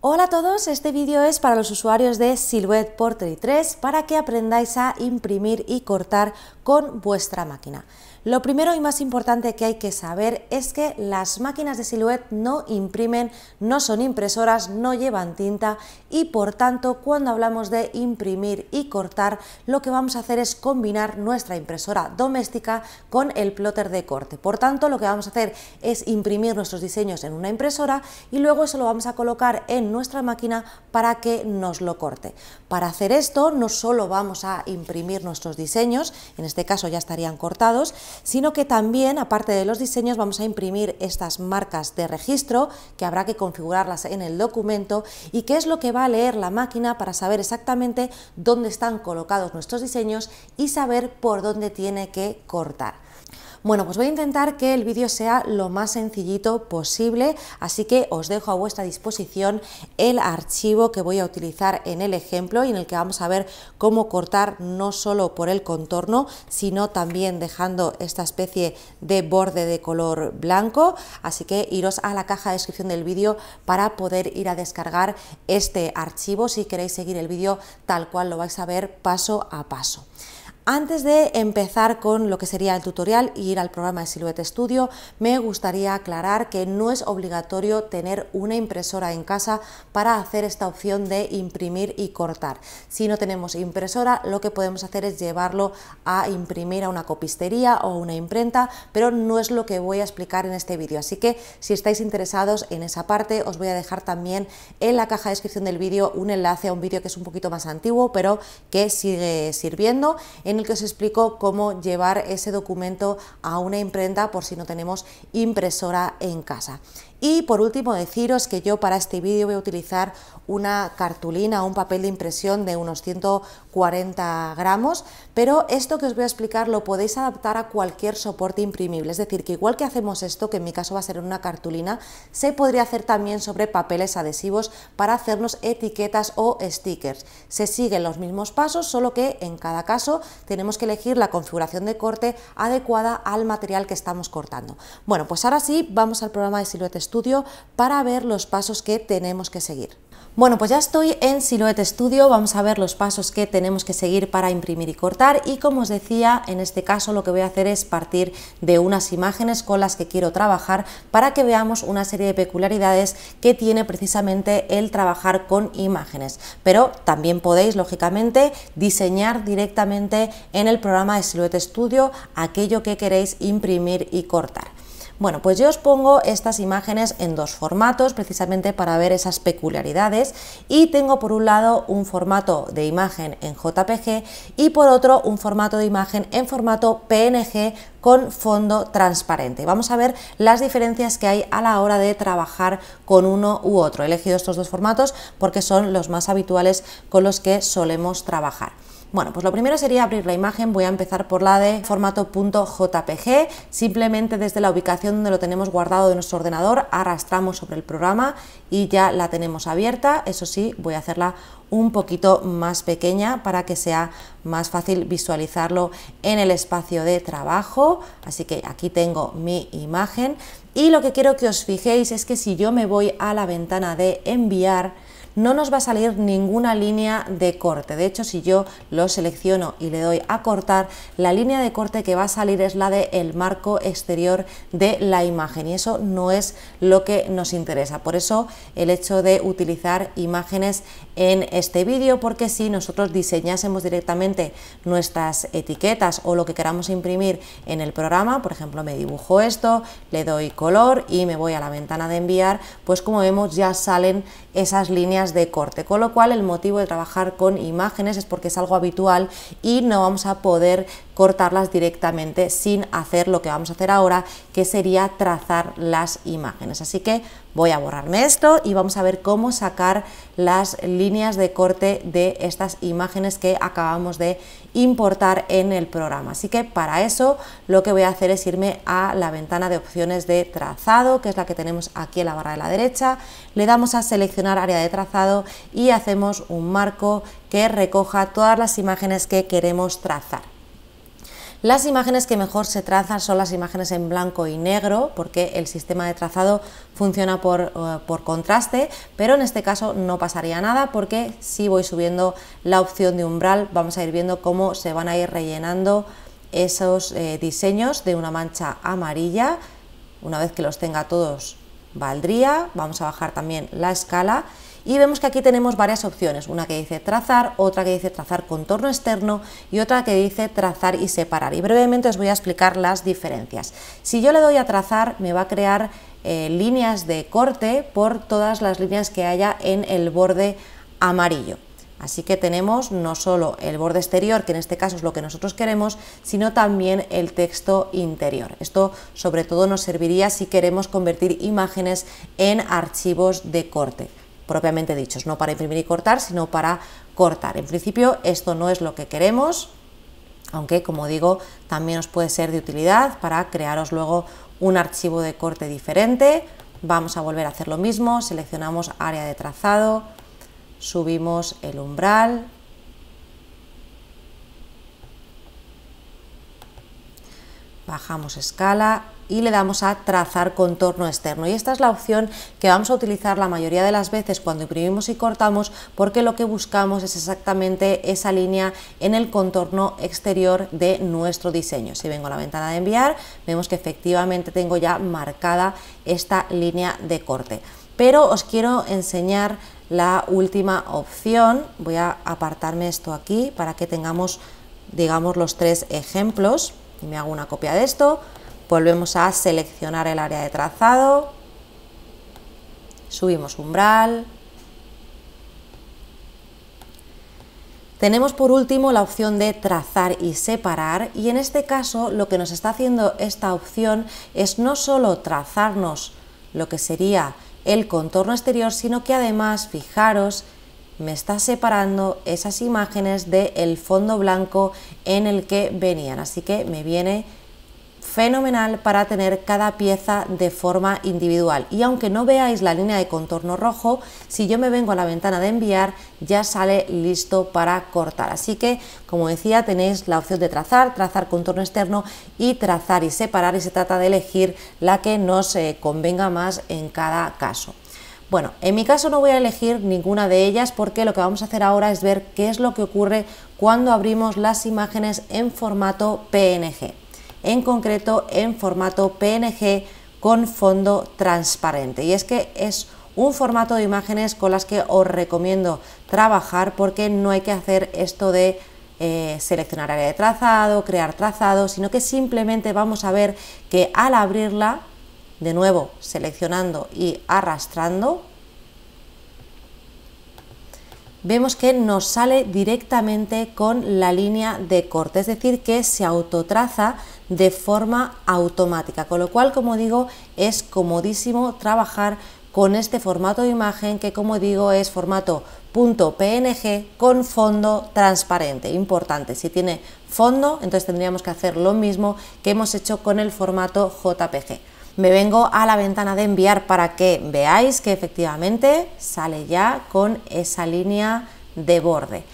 Hola a todos, este vídeo es para los usuarios de Silhouette Portrait 3 para que aprendáis a imprimir y cortar con vuestra máquina. Lo primero y más importante que hay que saber es que las máquinas de Silhouette no imprimen, no son impresoras, no llevan tinta y por tanto cuando hablamos de imprimir y cortar lo que vamos a hacer es combinar nuestra impresora doméstica con el plotter de corte. Por tanto lo que vamos a hacer es imprimir nuestros diseños en una impresora y luego eso lo vamos a colocar en nuestra máquina para que nos lo corte. Para hacer esto no solo vamos a imprimir nuestros diseños, en este este caso ya estarían cortados, sino que también, aparte de los diseños, vamos a imprimir estas marcas de registro que habrá que configurarlas en el documento y qué es lo que va a leer la máquina para saber exactamente dónde están colocados nuestros diseños y saber por dónde tiene que cortar. Bueno, pues voy a intentar que el vídeo sea lo más sencillito posible, así que os dejo a vuestra disposición el archivo que voy a utilizar en el ejemplo y en el que vamos a ver cómo cortar no solo por el contorno, sino también dejando esta especie de borde de color blanco, así que iros a la caja de descripción del vídeo para poder ir a descargar este archivo si queréis seguir el vídeo tal cual lo vais a ver paso a paso. Antes de empezar con lo que sería el tutorial y ir al programa de Silhouette Studio, me gustaría aclarar que no es obligatorio tener una impresora en casa para hacer esta opción de imprimir y cortar. Si no tenemos impresora, lo que podemos hacer es llevarlo a imprimir a una copistería o una imprenta, pero no es lo que voy a explicar en este vídeo. Así que si estáis interesados en esa parte, os voy a dejar también en la caja de descripción del vídeo un enlace a un vídeo que es un poquito más antiguo, pero que sigue sirviendo en el que os explico cómo llevar ese documento a una imprenta por si no tenemos impresora en casa. Y por último deciros que yo para este vídeo voy a utilizar una cartulina o un papel de impresión de unos 140 gramos, pero esto que os voy a explicar lo podéis adaptar a cualquier soporte imprimible, es decir, que igual que hacemos esto, que en mi caso va a ser una cartulina, se podría hacer también sobre papeles adhesivos para hacernos etiquetas o stickers. Se siguen los mismos pasos, solo que en cada caso tenemos que elegir la configuración de corte adecuada al material que estamos cortando. Bueno, pues ahora sí, vamos al programa de siluetes para ver los pasos que tenemos que seguir. Bueno, pues ya estoy en Silhouette Studio, vamos a ver los pasos que tenemos que seguir para imprimir y cortar y como os decía, en este caso lo que voy a hacer es partir de unas imágenes con las que quiero trabajar para que veamos una serie de peculiaridades que tiene precisamente el trabajar con imágenes. Pero también podéis, lógicamente, diseñar directamente en el programa de Silhouette Studio aquello que queréis imprimir y cortar. Bueno, pues yo os pongo estas imágenes en dos formatos precisamente para ver esas peculiaridades y tengo por un lado un formato de imagen en JPG y por otro un formato de imagen en formato PNG con fondo transparente. Vamos a ver las diferencias que hay a la hora de trabajar con uno u otro. He elegido estos dos formatos porque son los más habituales con los que solemos trabajar. Bueno, pues lo primero sería abrir la imagen, voy a empezar por la de formato .jpg, simplemente desde la ubicación donde lo tenemos guardado de nuestro ordenador, arrastramos sobre el programa y ya la tenemos abierta, eso sí, voy a hacerla un poquito más pequeña para que sea más fácil visualizarlo en el espacio de trabajo. Así que aquí tengo mi imagen y lo que quiero que os fijéis es que si yo me voy a la ventana de enviar, no nos va a salir ninguna línea de corte. De hecho, si yo lo selecciono y le doy a cortar, la línea de corte que va a salir es la del el marco exterior de la imagen y eso no es lo que nos interesa. Por eso el hecho de utilizar imágenes en este vídeo porque si nosotros diseñásemos directamente nuestras etiquetas o lo que queramos imprimir en el programa, por ejemplo me dibujo esto, le doy color y me voy a la ventana de enviar, pues como vemos ya salen esas líneas de corte, con lo cual el motivo de trabajar con imágenes es porque es algo habitual y no vamos a poder cortarlas directamente sin hacer lo que vamos a hacer ahora, que sería trazar las imágenes. Así que voy a borrarme esto y vamos a ver cómo sacar las líneas de corte de estas imágenes que acabamos de importar en el programa. Así que para eso lo que voy a hacer es irme a la ventana de opciones de trazado, que es la que tenemos aquí en la barra de la derecha, le damos a seleccionar área de trazado y hacemos un marco que recoja todas las imágenes que queremos trazar. Las imágenes que mejor se trazan son las imágenes en blanco y negro, porque el sistema de trazado funciona eh, por, contraste, pero en este caso no pasaría nada porque si voy subiendo la opción de umbral vamos a ir viendo cómo se van a ir rellenando esos eh, diseños de una mancha amarilla. Una vez que los tenga todos valdría, vamos a bajar también la escala y vemos que aquí tenemos varias opciones, una que dice trazar, otra que dice trazar contorno externo y otra que dice trazar y separar. Y brevemente os voy a explicar las diferencias. Si yo le doy a trazar, me va a crear eh, líneas de corte por todas las líneas que haya en el borde amarillo. Así que tenemos no solo el borde exterior, que en este caso es lo que nosotros queremos, sino también el texto interior. Esto sobre todo nos serviría si queremos convertir imágenes en archivos de corte propiamente dichos, no para imprimir y cortar, sino para cortar. En principio esto no es lo que queremos, aunque como digo también os puede ser de utilidad para crearos luego un archivo de corte diferente. Vamos a volver a hacer lo mismo, seleccionamos área de trazado, subimos el umbral, bajamos escala y le damos a trazar contorno externo y esta es la opción que vamos a utilizar la mayoría de las veces cuando imprimimos y cortamos porque lo que buscamos es exactamente esa línea en el contorno exterior de nuestro diseño. Si vengo a la ventana de enviar vemos que efectivamente tengo ya marcada esta línea de corte pero os quiero enseñar la última opción voy a apartarme esto aquí para que tengamos digamos los tres ejemplos y me hago una copia de esto volvemos a seleccionar el área de trazado, subimos umbral. Tenemos por último la opción de trazar y separar y en este caso lo que nos está haciendo esta opción es no solo trazarnos lo que sería el contorno exterior, sino que además, fijaros, me está separando esas imágenes del fondo blanco en el que venían, así que me viene fenomenal para tener cada pieza de forma individual. Y aunque no veáis la línea de contorno rojo, si yo me vengo a la ventana de enviar, ya sale listo para cortar. Así que, como decía, tenéis la opción de trazar, trazar contorno externo y trazar y separar y se trata de elegir la que nos eh, convenga más en cada caso. Bueno, en mi caso no voy a elegir ninguna de ellas porque lo que vamos a hacer ahora es ver qué es lo que ocurre cuando abrimos las imágenes en formato PNG en concreto en formato PNG con fondo transparente. Y es que es un formato de imágenes con las que os recomiendo trabajar porque no hay que hacer esto de eh, seleccionar área de trazado, crear trazado, sino que simplemente vamos a ver que al abrirla, de nuevo seleccionando y arrastrando, vemos que nos sale directamente con la línea de corte, es decir, que se autotraza de forma automática. Con lo cual, como digo, es comodísimo trabajar con este formato de imagen que como digo es formato .png con fondo transparente, importante, si tiene fondo entonces tendríamos que hacer lo mismo que hemos hecho con el formato JPG. Me vengo a la ventana de enviar para que veáis que efectivamente sale ya con esa línea de borde.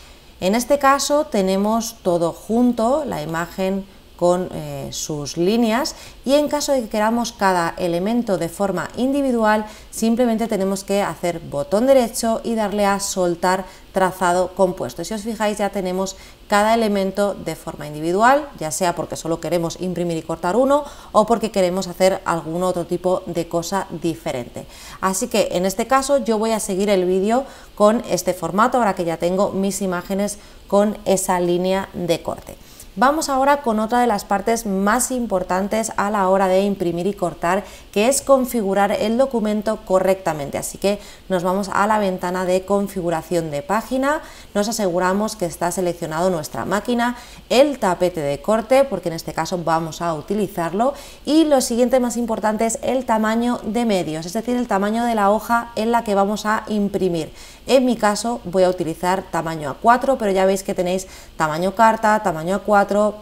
En este caso tenemos todo junto, la imagen con eh, sus líneas y en caso de que queramos cada elemento de forma individual simplemente tenemos que hacer botón derecho y darle a soltar trazado compuesto. Si os fijáis ya tenemos cada elemento de forma individual, ya sea porque solo queremos imprimir y cortar uno o porque queremos hacer algún otro tipo de cosa diferente. Así que en este caso yo voy a seguir el vídeo con este formato ahora que ya tengo mis imágenes con esa línea de corte. Vamos ahora con otra de las partes más importantes a la hora de imprimir y cortar, que es configurar el documento correctamente. Así que nos vamos a la ventana de configuración de página, nos aseguramos que está seleccionado nuestra máquina, el tapete de corte, porque en este caso vamos a utilizarlo, y lo siguiente más importante es el tamaño de medios, es decir, el tamaño de la hoja en la que vamos a imprimir. En mi caso voy a utilizar tamaño A4, pero ya veis que tenéis tamaño carta, tamaño A4,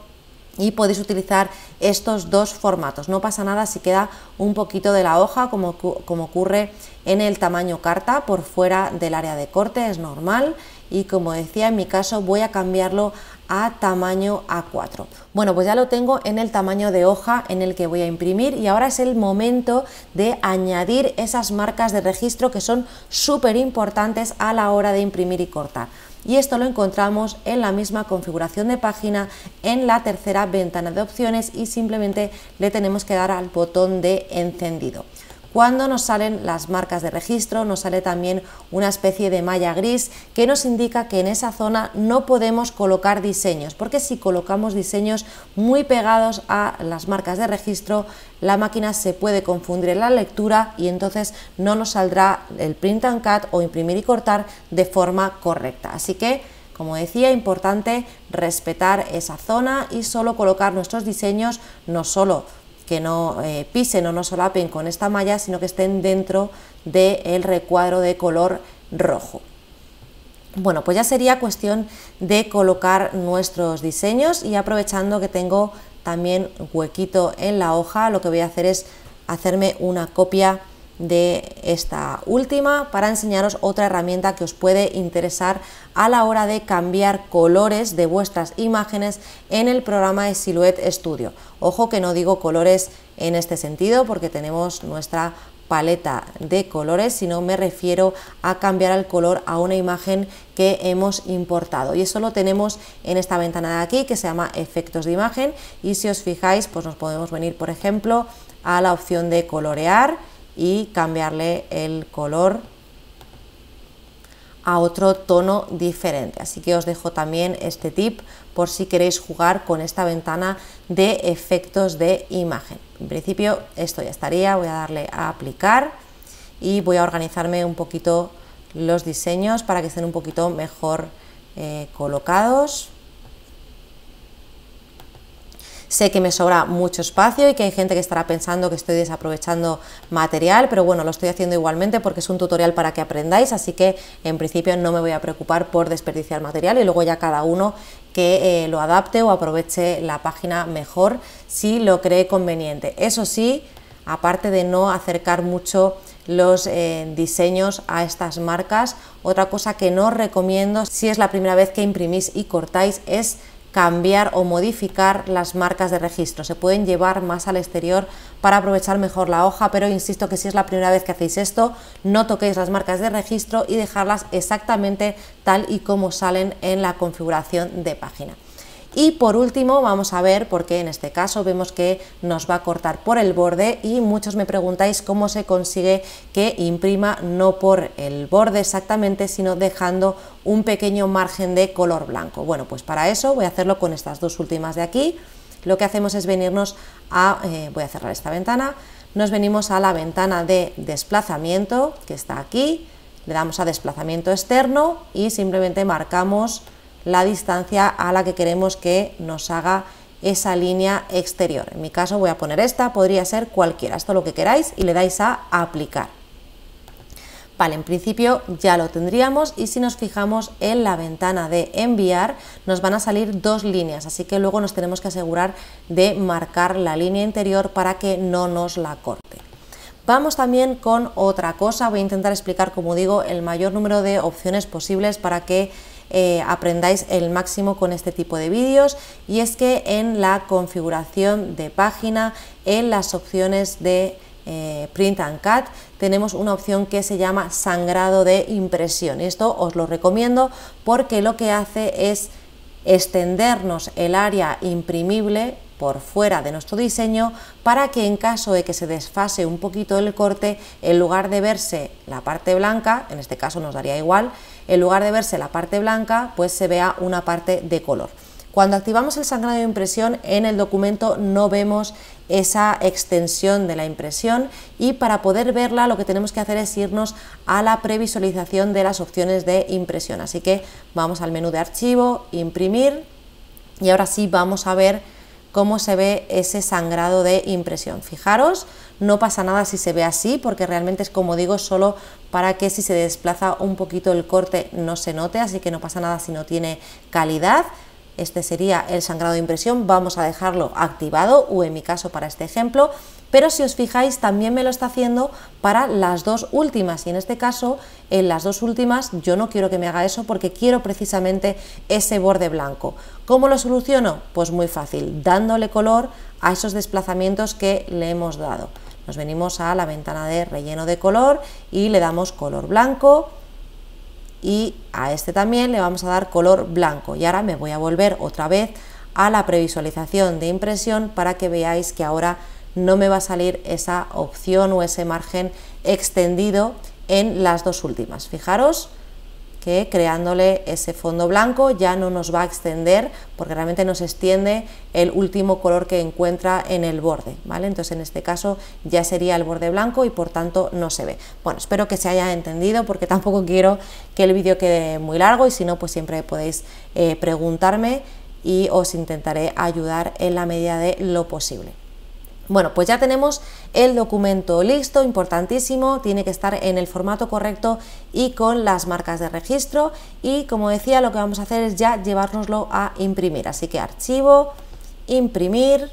y podéis utilizar estos dos formatos. No pasa nada si queda un poquito de la hoja como, como, ocurre en el tamaño carta por fuera del área de corte, es normal y como decía en mi caso voy a cambiarlo a tamaño A4. Bueno, pues ya lo tengo en el tamaño de hoja en el que voy a imprimir y ahora es el momento de añadir esas marcas de registro que son súper importantes a la hora de imprimir y cortar y esto lo encontramos en la misma configuración de página en la tercera ventana de opciones y simplemente le tenemos que dar al botón de encendido cuando nos salen las marcas de registro, nos sale también una especie de malla gris que nos indica que en esa zona no podemos colocar diseños, porque si colocamos diseños muy pegados a las marcas de registro, la máquina se puede confundir en la lectura y entonces no nos saldrá el print and cut o imprimir y cortar de forma correcta. Así que como decía, importante respetar esa zona y solo colocar nuestros diseños, no solo que no eh, pisen o no solapen con esta malla, sino que estén dentro del recuadro de color rojo. Bueno, pues ya sería cuestión de colocar nuestros diseños y aprovechando que tengo también huequito en la hoja, lo que voy a hacer es hacerme una copia de esta última para enseñaros otra herramienta que os puede interesar a la hora de cambiar colores de vuestras imágenes en el programa de Silhouette Studio. Ojo que no digo colores en este sentido porque tenemos nuestra paleta de colores, sino me refiero a cambiar el color a una imagen que hemos importado. Y eso lo tenemos en esta ventana de aquí que se llama efectos de imagen y si os fijáis pues nos podemos venir por ejemplo a la opción de colorear y cambiarle el color a otro tono diferente. Así que os dejo también este tip por si queréis jugar con esta ventana de efectos de imagen. En principio esto ya estaría, voy a darle a aplicar y voy a organizarme un poquito los diseños para que estén un poquito mejor eh, colocados. Sé que me sobra mucho espacio y que hay gente que estará pensando que estoy desaprovechando material, pero bueno, lo estoy haciendo igualmente porque es un tutorial para que aprendáis, así que en principio no me voy a preocupar por desperdiciar material y luego ya cada uno que eh, lo adapte o aproveche la página mejor si lo cree conveniente. Eso sí, aparte de no acercar mucho los eh, diseños a estas marcas. Otra cosa que no recomiendo si es la primera vez que imprimís y cortáis es cambiar o modificar las marcas de registro. Se pueden llevar más al exterior para aprovechar mejor la hoja, pero insisto que si es la primera vez que hacéis esto, no toquéis las marcas de registro y dejarlas exactamente tal y como salen en la configuración de página. Y por último vamos a ver, porque en este caso vemos que nos va a cortar por el borde y muchos me preguntáis cómo se consigue que imprima no por el borde exactamente, sino dejando un pequeño margen de color blanco. Bueno, pues para eso voy a hacerlo con estas dos últimas de aquí. Lo que hacemos es venirnos a, eh, voy a cerrar esta ventana, nos venimos a la ventana de desplazamiento que está aquí, le damos a desplazamiento externo y simplemente marcamos la distancia a la que queremos que nos haga esa línea exterior. En mi caso voy a poner esta, podría ser cualquiera, esto lo que queráis y le dais a aplicar. Vale, en principio ya lo tendríamos y si nos fijamos en la ventana de enviar nos van a salir dos líneas, así que luego nos tenemos que asegurar de marcar la línea interior para que no nos la corte. Vamos también con otra cosa, voy a intentar explicar, como digo, el mayor número de opciones posibles para que eh, aprendáis el máximo con este tipo de vídeos y es que en la configuración de página, en las opciones de eh, Print and Cut tenemos una opción que se llama sangrado de impresión. Esto os lo recomiendo porque lo que hace es extendernos el área imprimible por fuera de nuestro diseño para que en caso de que se desfase un poquito el corte, en lugar de verse la parte blanca, en este caso nos daría igual, en lugar de verse la parte blanca, pues se vea una parte de color. Cuando activamos el sangrado de impresión en el documento no vemos esa extensión de la impresión y para poder verla lo que tenemos que hacer es irnos a la previsualización de las opciones de impresión. Así que vamos al menú de archivo, imprimir y ahora sí vamos a ver cómo se ve ese sangrado de impresión. Fijaros, no pasa nada si se ve así, porque realmente es como digo, solo para que si se desplaza un poquito el corte no se note, así que no pasa nada si no tiene calidad. Este sería el sangrado de impresión, vamos a dejarlo activado, o en mi caso para este ejemplo, pero si os fijáis también me lo está haciendo para las dos últimas y en este caso en las dos últimas yo no quiero que me haga eso porque quiero precisamente ese borde blanco. ¿Cómo lo soluciono? Pues muy fácil, dándole color a esos desplazamientos que le hemos dado. Nos venimos a la ventana de relleno de color y le damos color blanco y a este también le vamos a dar color blanco. Y ahora me voy a volver otra vez a la previsualización de impresión para que veáis que ahora no me va a salir esa opción o ese margen extendido en las dos últimas. Fijaros, que creándole ese fondo blanco ya no nos va a extender porque realmente nos extiende el último color que encuentra en el borde, ¿vale? Entonces en este caso ya sería el borde blanco y por tanto no se ve. Bueno, espero que se haya entendido porque tampoco quiero que el vídeo quede muy largo y si no pues siempre podéis eh, preguntarme y os intentaré ayudar en la medida de lo posible. Bueno, pues ya tenemos el documento listo, importantísimo, tiene que estar en el formato correcto y con las marcas de registro y como decía lo que vamos a hacer es ya llevárnoslo a imprimir, así que archivo, imprimir,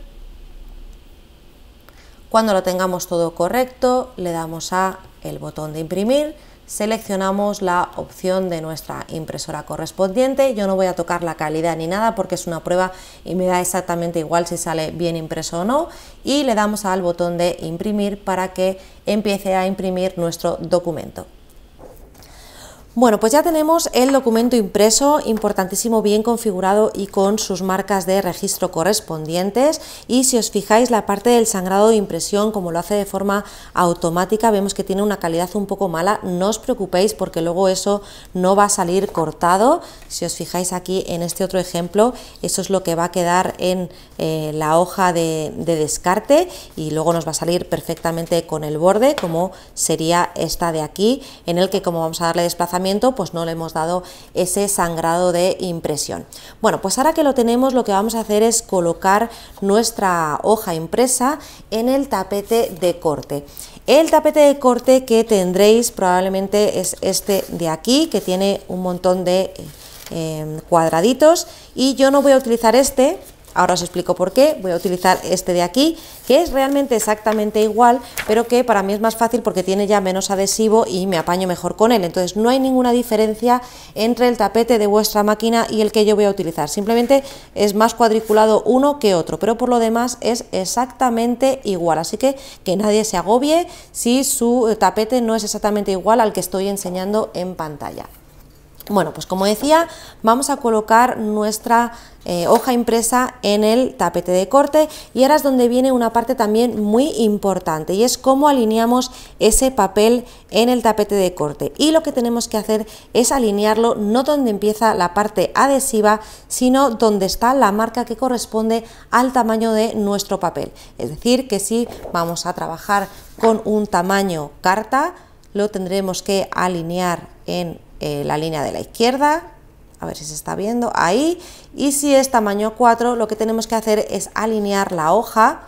cuando lo tengamos todo correcto le damos a el botón de imprimir, seleccionamos la opción de nuestra impresora correspondiente. Yo no voy a tocar la calidad ni nada porque es una prueba y me da exactamente igual si sale bien impreso o no. Y le damos al botón de imprimir para que empiece a imprimir nuestro documento. Bueno, pues ya tenemos el documento impreso, importantísimo, bien configurado y con sus marcas de registro correspondientes. Y si os fijáis, la parte del sangrado de impresión, como lo hace de forma automática, vemos que tiene una calidad un poco mala. No os preocupéis porque luego eso no va a salir cortado. Si os fijáis aquí en este otro ejemplo, eso es lo que va a quedar en eh, la hoja de, de descarte y luego nos va a salir perfectamente con el borde, como sería esta de aquí, en el que como vamos a darle desplazamiento, pues no le hemos dado ese sangrado de impresión. Bueno, pues ahora que lo tenemos lo que vamos a hacer es colocar nuestra hoja impresa en el tapete de corte. El tapete de corte que tendréis probablemente es este de aquí, que tiene un montón de eh, eh, cuadraditos y yo no voy a utilizar este Ahora os explico por qué, voy a utilizar este de aquí, que es realmente exactamente igual, pero que para mí es más fácil porque tiene ya menos adhesivo y me apaño mejor con él. Entonces no hay ninguna diferencia entre el tapete de vuestra máquina y el que yo voy a utilizar, simplemente es más cuadriculado uno que otro, pero por lo demás es exactamente igual, así que que nadie se agobie si su eh, tapete no es exactamente igual al que estoy enseñando en pantalla. Bueno, pues como decía, vamos a colocar nuestra eh, hoja impresa en el tapete de corte y ahora es donde viene una parte también muy importante y es cómo alineamos ese papel en el tapete de corte y lo que tenemos que hacer es alinearlo no donde empieza la parte adhesiva sino donde está la marca que corresponde al tamaño de nuestro papel es decir que si vamos a trabajar con un tamaño carta lo tendremos que alinear en eh, la línea de la izquierda, a ver si se está viendo, ahí, y si es tamaño 4, lo que tenemos que hacer es alinear la hoja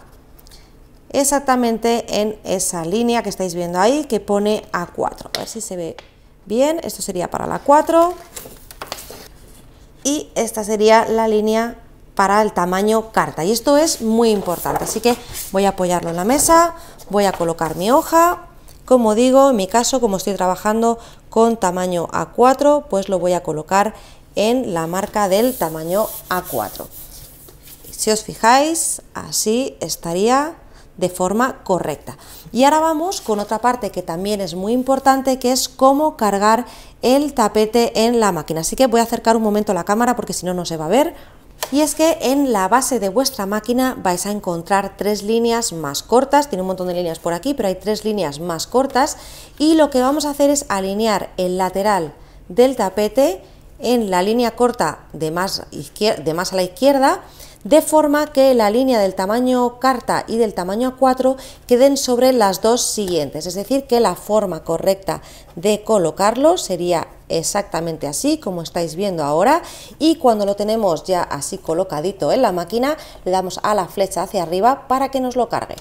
exactamente en esa línea que estáis viendo ahí, que pone A4, a ver si se ve bien, esto sería para la 4, y esta sería la línea para el tamaño carta, y esto es muy importante, así que voy a apoyarlo en la mesa, voy a colocar mi hoja, como digo, en mi caso, como estoy trabajando con tamaño A4, pues lo voy a colocar en la marca del tamaño A4. Si os fijáis, así estaría de forma correcta. Y ahora vamos con otra parte que también es muy importante, que es cómo cargar el tapete en la máquina. Así que voy a acercar un momento la cámara porque si no, no se va a ver y es que en la base de vuestra máquina vais a encontrar tres líneas más cortas, tiene un montón de líneas por aquí, pero hay tres líneas más cortas y lo que vamos a hacer es alinear el lateral del tapete en la línea corta de más, de más a la izquierda de forma que la línea del tamaño carta y del tamaño A4 queden sobre las dos siguientes, es decir, que la forma correcta de colocarlo sería exactamente así como estáis viendo ahora y cuando lo tenemos ya así colocadito en la máquina le damos a la flecha hacia arriba para que nos lo cargue.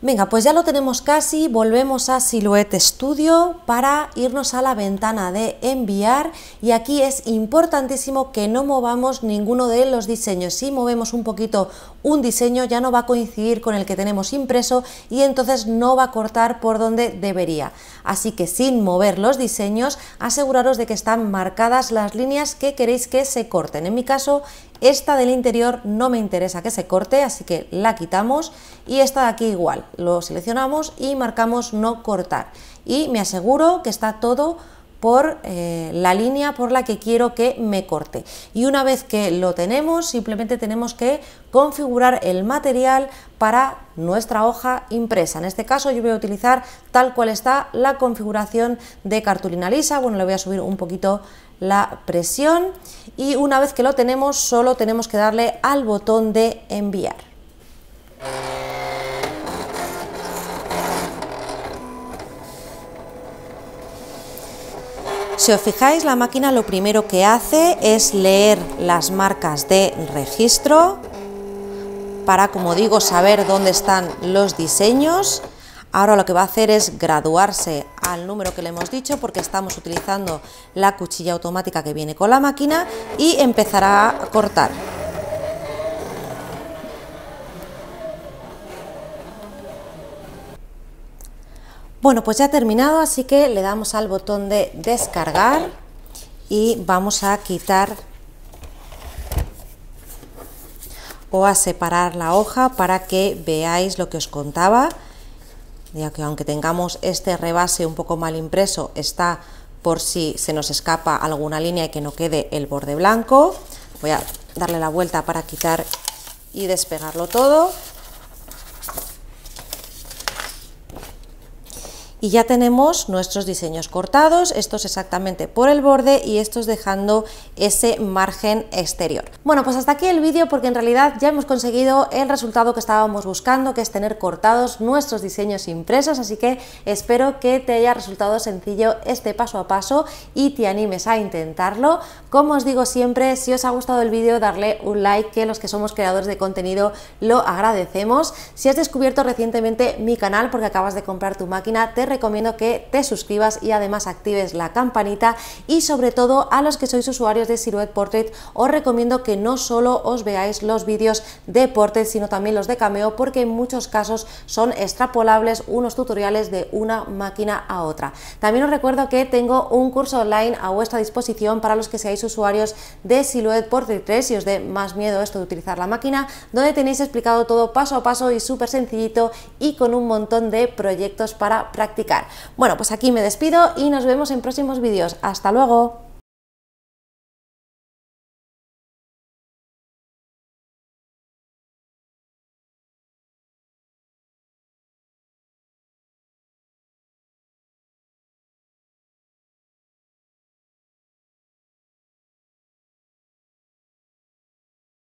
Venga, pues ya lo tenemos casi, volvemos a Silhouette Studio para irnos a la ventana de enviar y aquí es importantísimo que no movamos ninguno de los diseños. Si movemos un poquito un diseño ya no va a coincidir con el que tenemos impreso y entonces no va a cortar por donde debería. Así que sin mover los diseños, aseguraros de que están marcadas las líneas que queréis que se corten. En mi caso, esta del interior no me interesa que se corte, así que la quitamos y esta de aquí igual. Lo seleccionamos y marcamos no cortar. Y me aseguro que está todo por eh, la línea por la que quiero que me corte. Y una vez que lo tenemos, simplemente tenemos que configurar el material para nuestra hoja impresa. En este caso yo voy a utilizar tal cual está la configuración de cartulina lisa. Bueno, le voy a subir un poquito la presión y una vez que lo tenemos solo tenemos que darle al botón de enviar. Si os fijáis, la máquina lo primero que hace es leer las marcas de registro para, como digo, saber dónde están los diseños. Ahora lo que va a hacer es graduarse al número que le hemos dicho porque estamos utilizando la cuchilla automática que viene con la máquina y empezará a cortar. Bueno, pues ya ha terminado, así que le damos al botón de descargar y vamos a quitar o a separar la hoja para que veáis lo que os contaba ya que aunque tengamos este rebase un poco mal impreso está por si se nos escapa alguna línea y que no quede el borde blanco voy a darle la vuelta para quitar y despegarlo todo y ya tenemos nuestros diseños cortados, estos exactamente por el borde y estos dejando ese margen exterior. Bueno, pues hasta aquí el vídeo porque en realidad ya hemos conseguido el resultado que estábamos buscando, que es tener cortados nuestros diseños impresos, así que espero que te haya resultado sencillo este paso a paso y te animes a intentarlo. Como os digo siempre, si os ha gustado el vídeo, darle un like, que los que somos creadores de contenido lo agradecemos. Si has descubierto recientemente mi canal porque acabas de comprar tu máquina, te recomiendo que te suscribas y además actives la campanita y sobre todo a los que sois usuarios de Silhouette Portrait os recomiendo que no solo os veáis los vídeos de Portrait sino también los de Cameo porque en muchos casos son extrapolables unos tutoriales de una máquina a otra. También os recuerdo que tengo un curso online a vuestra disposición para los que seáis usuarios de Silhouette Portrait 3 si os dé más miedo esto de utilizar la máquina, donde tenéis explicado todo paso a paso y súper sencillito y con un montón de proyectos para practicar bueno, pues aquí me despido y nos vemos en próximos vídeos. ¡Hasta luego!